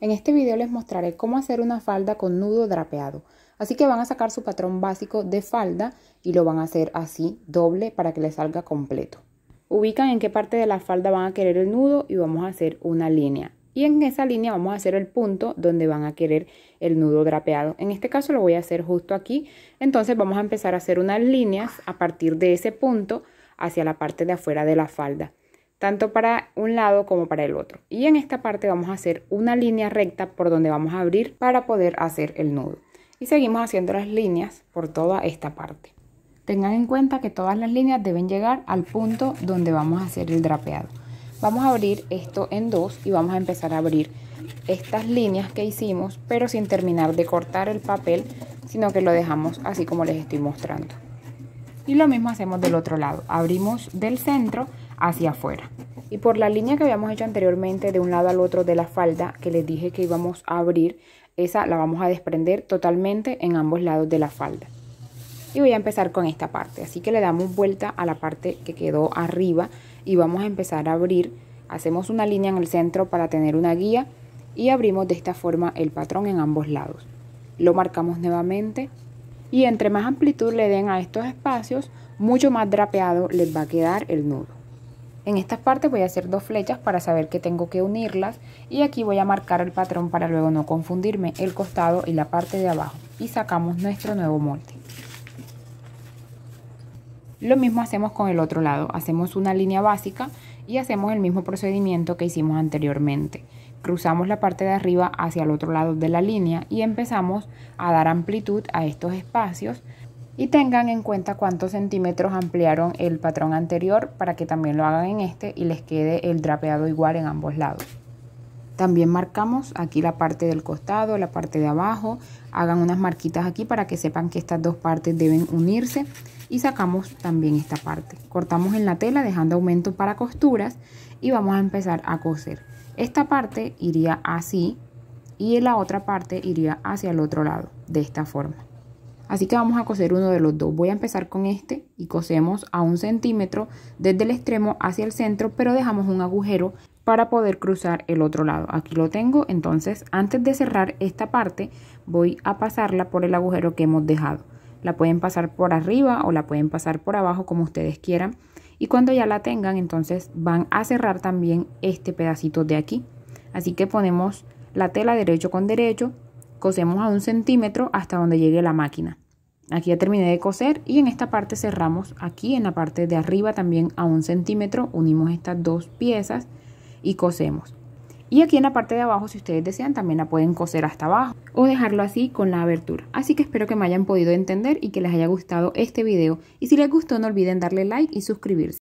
En este video les mostraré cómo hacer una falda con nudo drapeado. Así que van a sacar su patrón básico de falda y lo van a hacer así, doble, para que le salga completo. Ubican en qué parte de la falda van a querer el nudo y vamos a hacer una línea. Y en esa línea vamos a hacer el punto donde van a querer el nudo drapeado. En este caso lo voy a hacer justo aquí. Entonces vamos a empezar a hacer unas líneas a partir de ese punto hacia la parte de afuera de la falda tanto para un lado como para el otro. Y en esta parte vamos a hacer una línea recta por donde vamos a abrir para poder hacer el nudo. Y seguimos haciendo las líneas por toda esta parte. Tengan en cuenta que todas las líneas deben llegar al punto donde vamos a hacer el drapeado. Vamos a abrir esto en dos y vamos a empezar a abrir estas líneas que hicimos, pero sin terminar de cortar el papel, sino que lo dejamos así como les estoy mostrando y lo mismo hacemos del otro lado. Abrimos del centro hacia afuera. Y por la línea que habíamos hecho anteriormente de un lado al otro de la falda que les dije que íbamos a abrir, esa la vamos a desprender totalmente en ambos lados de la falda. Y voy a empezar con esta parte, así que le damos vuelta a la parte que quedó arriba y vamos a empezar a abrir. Hacemos una línea en el centro para tener una guía y abrimos de esta forma el patrón en ambos lados. Lo marcamos nuevamente y entre más amplitud le den a estos espacios, mucho más drapeado les va a quedar el nudo. En estas partes voy a hacer dos flechas para saber que tengo que unirlas y aquí voy a marcar el patrón para luego no confundirme el costado y la parte de abajo y sacamos nuestro nuevo molde. Lo mismo hacemos con el otro lado, hacemos una línea básica y hacemos el mismo procedimiento que hicimos anteriormente. Cruzamos la parte de arriba hacia el otro lado de la línea y empezamos a dar amplitud a estos espacios y tengan en cuenta cuántos centímetros ampliaron el patrón anterior para que también lo hagan en este y les quede el drapeado igual en ambos lados. También marcamos aquí la parte del costado, la parte de abajo. Hagan unas marquitas aquí para que sepan que estas dos partes deben unirse. Y sacamos también esta parte. Cortamos en la tela dejando aumento para costuras y vamos a empezar a coser. Esta parte iría así y la otra parte iría hacia el otro lado, de esta forma. Así que vamos a coser uno de los dos. Voy a empezar con este y cosemos a un centímetro desde el extremo hacia el centro, pero dejamos un agujero para poder cruzar el otro lado. Aquí lo tengo, entonces antes de cerrar esta parte voy a pasarla por el agujero que hemos dejado. La pueden pasar por arriba o la pueden pasar por abajo como ustedes quieran. Y cuando ya la tengan, entonces van a cerrar también este pedacito de aquí. Así que ponemos la tela derecho con derecho Cosemos a un centímetro hasta donde llegue la máquina. Aquí ya terminé de coser y en esta parte cerramos aquí en la parte de arriba también a un centímetro. Unimos estas dos piezas y cosemos. Y aquí en la parte de abajo, si ustedes desean, también la pueden coser hasta abajo o dejarlo así con la abertura. Así que espero que me hayan podido entender y que les haya gustado este video. Y si les gustó, no olviden darle like y suscribirse.